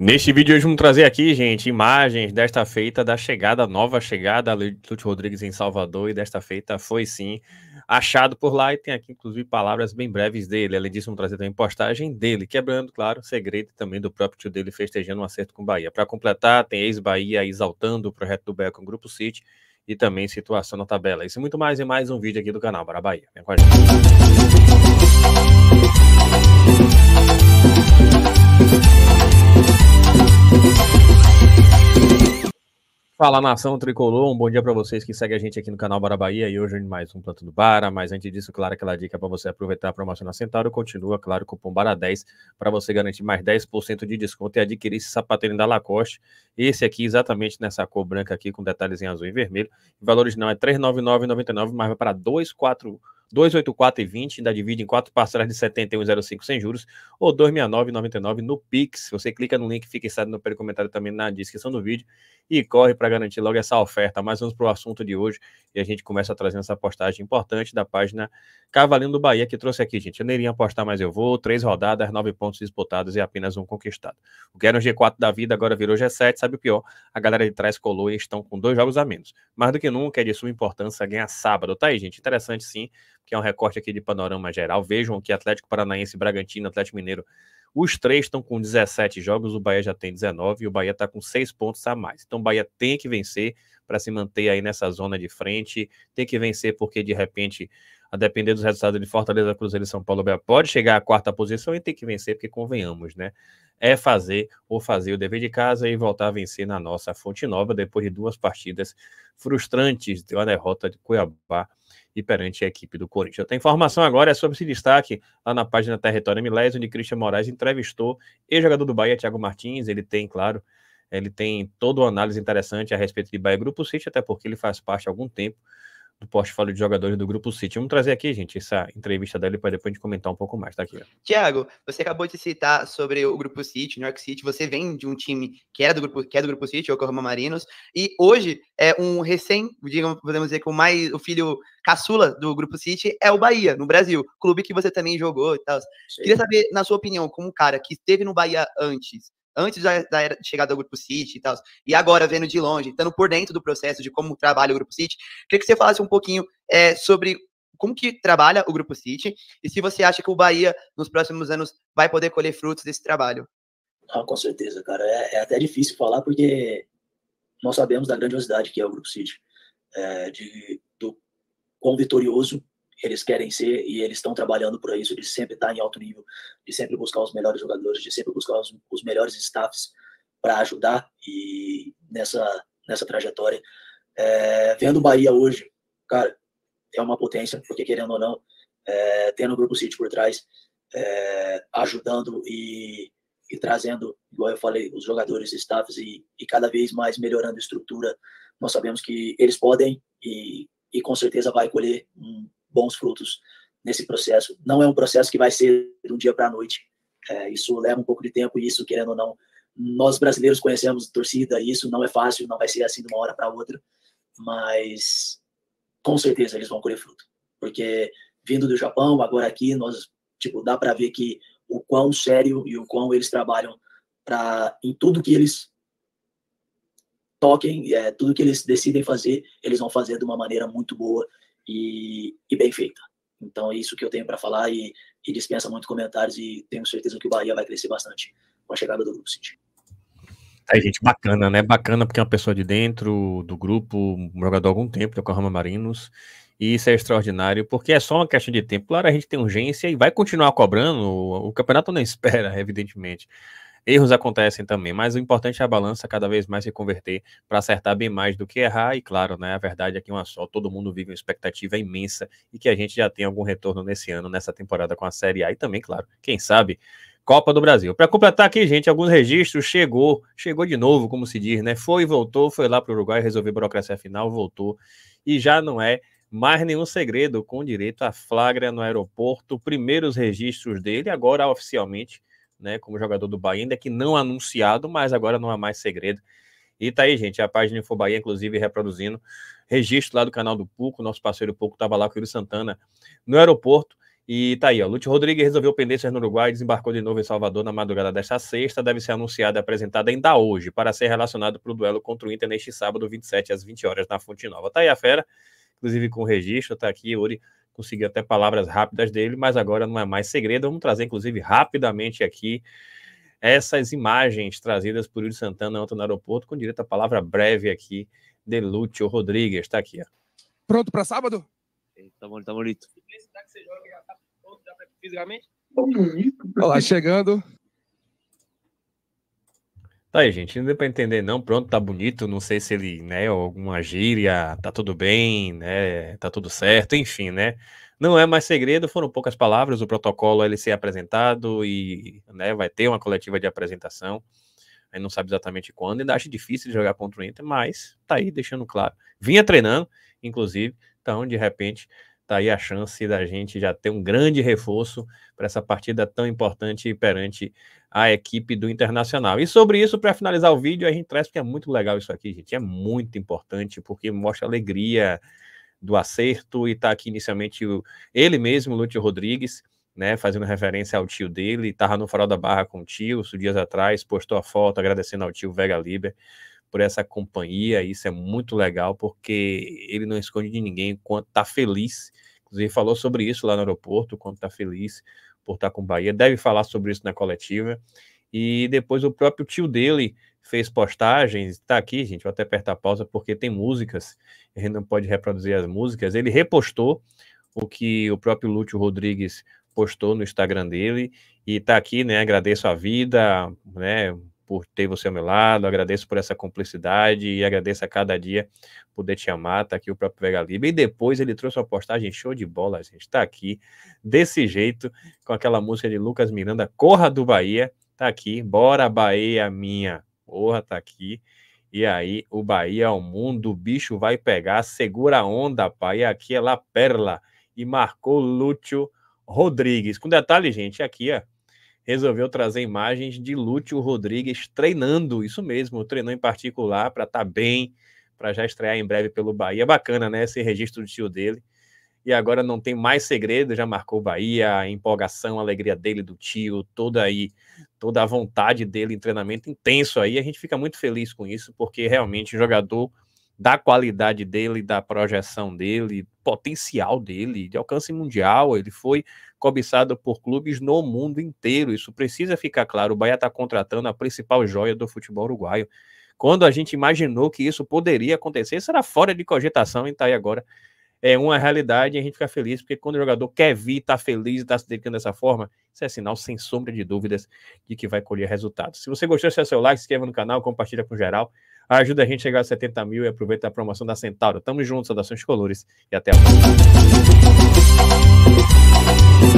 Neste vídeo hoje vamos trazer aqui, gente, imagens desta feita da chegada, nova chegada Lute Rodrigues em Salvador e desta feita foi sim achado por lá e tem aqui inclusive palavras bem breves dele. Além disso, vamos trazer também postagem dele, quebrando, claro, o segredo também do próprio tio dele festejando um acerto com Bahia. Para completar, tem ex-Bahia exaltando o projeto do Beco com o Grupo City e também situação na tabela. Isso e muito mais em mais um vídeo aqui do canal Para Bahia. Vem com a gente. Fala nação tricolor, um bom dia para vocês que seguem a gente aqui no canal Bara Bahia e hoje mais um Plantando Bara. Mas antes disso, claro, aquela dica para você aproveitar a promoção na Centauro continua, claro, cupom Bara10 para você garantir mais 10% de desconto e adquirir esse sapatinho da Lacoste. Esse aqui, exatamente nessa cor branca aqui, com detalhes em azul e vermelho. O valor original é R$ 399,99, mas vai para 249 284 e 20, ainda divide em quatro parcelas de 71,05 sem juros, ou 269,99 no Pix. Você clica no link, fixado instalado no comentário também na descrição do vídeo e corre para garantir logo essa oferta. Mas vamos para o assunto de hoje e a gente começa trazendo essa postagem importante da página Cavalinho do Bahia, que trouxe aqui, gente. Eu não iria apostar, mas eu vou. Três rodadas, nove pontos disputados e apenas um conquistado. O que era um G4 da vida agora virou G7, sabe o pior? A galera de trás colou e estão com dois jogos a menos. Mais do que nunca, é de suma importância ganhar sábado, tá aí, gente? Interessante sim que é um recorte aqui de panorama geral. Vejam que Atlético Paranaense, Bragantino, Atlético Mineiro, os três estão com 17 jogos, o Bahia já tem 19 e o Bahia está com 6 pontos a mais. Então o Bahia tem que vencer para se manter aí nessa zona de frente, tem que vencer porque de repente, a depender dos resultados de Fortaleza, Cruzeiro e São Paulo, o Bahia pode chegar à quarta posição e tem que vencer porque convenhamos, né? É fazer ou fazer o dever de casa e voltar a vencer na nossa Fonte Nova depois de duas partidas frustrantes de uma derrota de Cuiabá e perante a equipe do Corinthians. Outra informação agora é sobre esse destaque lá na página Território Milés, onde Cristian Moraes entrevistou ex-jogador do Bahia, Thiago Martins. Ele tem, claro, ele tem toda uma análise interessante a respeito de Bahia Grupo City, até porque ele faz parte há algum tempo do portfólio de jogadores do Grupo City. Vamos trazer aqui, gente, essa entrevista dele para depois a gente comentar um pouco mais. Tá aqui. Tiago, você acabou de citar sobre o Grupo City, New York City. Você vem de um time que era do Grupo, que é do Grupo City, o Oklahoma Marinos, e hoje é um recém, digamos, podemos dizer que o mais o filho caçula do Grupo City é o Bahia, no Brasil, clube que você também jogou e tal. Queria saber, na sua opinião, como um cara que esteve no Bahia antes antes da, da de chegada do Grupo City e tal, e agora vendo de longe, estando por dentro do processo de como trabalha o Grupo City, queria que você falasse um pouquinho é, sobre como que trabalha o Grupo City e se você acha que o Bahia, nos próximos anos, vai poder colher frutos desse trabalho. Ah, com certeza, cara. É, é até difícil falar porque nós sabemos da grandiosidade que é o Grupo City, é, de, do quão vitorioso eles querem ser e eles estão trabalhando por isso, de sempre estar tá em alto nível, de sempre buscar os melhores jogadores, de sempre buscar os, os melhores staffs para ajudar e nessa, nessa trajetória. É, vendo o Bahia hoje, cara, é uma potência, porque querendo ou não, é, tendo o Grupo City por trás, é, ajudando e, e, trazendo, igual eu falei, os jogadores, staffs e, e cada vez mais melhorando a estrutura, nós sabemos que eles podem e, e com certeza vai colher um, bons frutos nesse processo. Não é um processo que vai ser de um dia para a noite. É, isso leva um pouco de tempo e isso, querendo ou não, nós brasileiros conhecemos torcida e isso não é fácil, não vai ser assim de uma hora para outra, mas com certeza eles vão colher fruto, porque vindo do Japão, agora aqui, nós, tipo, dá para ver que o quão sério e o quão eles trabalham para em tudo que eles toquem, é, tudo que eles decidem fazer, eles vão fazer de uma maneira muito boa e, e bem feita. Então é isso que eu tenho para falar e, e, dispensa muito comentários e tenho certeza que o Bahia vai crescer bastante com a chegada do Grupo tá Aí, gente, bacana, né? Bacana porque é uma pessoa de dentro do grupo, um jogador há algum tempo, é o Rama Marinos, e isso é extraordinário, porque é só uma questão de tempo. Claro, a gente tem urgência e vai continuar cobrando, o campeonato não espera, evidentemente. Erros acontecem também, mas o importante é a balança cada vez mais se converter para acertar bem mais do que errar. E claro, né, a verdade é que uma só, todo mundo vive uma expectativa imensa e que a gente já tem algum retorno nesse ano, nessa temporada com a Série A e também, claro, quem sabe, Copa do Brasil. Para completar aqui, gente, alguns registros, chegou, chegou de novo, como se diz, né? Foi e voltou, foi lá para o Uruguai, a burocracia final, voltou e já não é mais nenhum segredo com direito a flagra no aeroporto, primeiros registros dele, agora oficialmente né, como jogador do Bahia, ainda que não anunciado, mas agora não há mais segredo. E tá aí, gente, a página Info Bahia, inclusive, reproduzindo registro lá do canal do Puco, nosso parceiro Puco estava lá com o Yuri Santana no aeroporto. E tá aí, ó. Lute Rodrigues resolveu pendências no Uruguai, desembarcou de novo em Salvador na madrugada desta sexta. Deve ser anunciado e apresentado ainda hoje, para ser relacionado para o duelo contra o Inter neste sábado, 27 às 20 horas, na Fonte Nova. Tá aí a fera, inclusive com o registro, tá aqui, Yuri consegui até palavras rápidas dele, mas agora não é mais segredo. Vamos trazer, inclusive, rapidamente aqui essas imagens trazidas por Yuri Santana ontem no aeroporto, com direito à palavra breve aqui de Lúcio Rodrigues. Está aqui, ó. Pronto para sábado? Tá, tá bonito, tá bonito. chegando. Tá aí, gente, não deu pra entender não, pronto, tá bonito, não sei se ele, né, alguma gíria, tá tudo bem, né, tá tudo certo, enfim, né, não é mais segredo, foram poucas palavras, o protocolo ele ser apresentado e, né, vai ter uma coletiva de apresentação, aí não sabe exatamente quando, ainda acha difícil jogar contra o Inter, mas tá aí deixando claro, vinha treinando, inclusive, então, de repente, Está aí a chance da gente já ter um grande reforço para essa partida tão importante perante a equipe do Internacional. E sobre isso, para finalizar o vídeo, a gente traz porque é muito legal isso aqui, gente. É muito importante porque mostra alegria do acerto e está aqui inicialmente o, ele mesmo, Lúcio Rodrigues, né, fazendo referência ao tio dele, estava no farol da barra com o tio, dias atrás, postou a foto agradecendo ao tio Vega Liber por essa companhia. Isso é muito legal, porque ele não esconde de ninguém quanto está feliz. Inclusive, falou sobre isso lá no aeroporto, quanto está feliz por estar tá com o Bahia. Deve falar sobre isso na coletiva. E depois o próprio tio dele fez postagens. Está aqui, gente. Vou até apertar a pausa, porque tem músicas. A gente não pode reproduzir as músicas. Ele repostou o que o próprio Lúcio Rodrigues postou no Instagram dele e está aqui, né? Agradeço a vida, né? por ter você ao meu lado, agradeço por essa cumplicidade e agradeço a cada dia poder te amar, tá aqui o próprio Vega Libre. E depois ele trouxe uma postagem show de bola, a gente tá aqui desse jeito, com aquela música de Lucas Miranda, Corra do Bahia, tá aqui, bora Bahia minha, porra, tá aqui. E aí, o Bahia é o mundo, o bicho vai pegar, segura a onda, pai. E aqui é La Perla. E marcou Lúcio Rodrigues. Com detalhe, gente, aqui, ó resolveu trazer imagens de Lúcio Rodrigues treinando, isso mesmo, treinou em particular para estar tá bem, para já estrear em breve pelo Bahia. Bacana, né? Esse registro do tio dele. E agora não tem mais segredo, já marcou Bahia, a empolgação, a alegria dele, do tio, toda aí, toda a vontade dele em treinamento intenso aí. A gente fica muito feliz com isso, porque realmente o jogador da qualidade dele, da projeção dele, potencial dele, de alcance mundial, ele foi Cobiçada por clubes no mundo inteiro. Isso precisa ficar claro. O Bahia está contratando a principal joia do futebol uruguaio. Quando a gente imaginou que isso poderia acontecer, isso era fora de cogitação e está aí agora. É uma realidade e a gente fica feliz, porque quando o jogador quer vir, está feliz, está se dedicando dessa forma, isso é sinal, sem sombra de dúvidas, de que vai colher resultados. Se você gostou, deixa seu like, se inscreva no canal, compartilha com geral, ajuda a gente a chegar a 70 mil e aproveita a promoção da Centauro. Tamo junto, saudações colores e até a próxima. Thank you.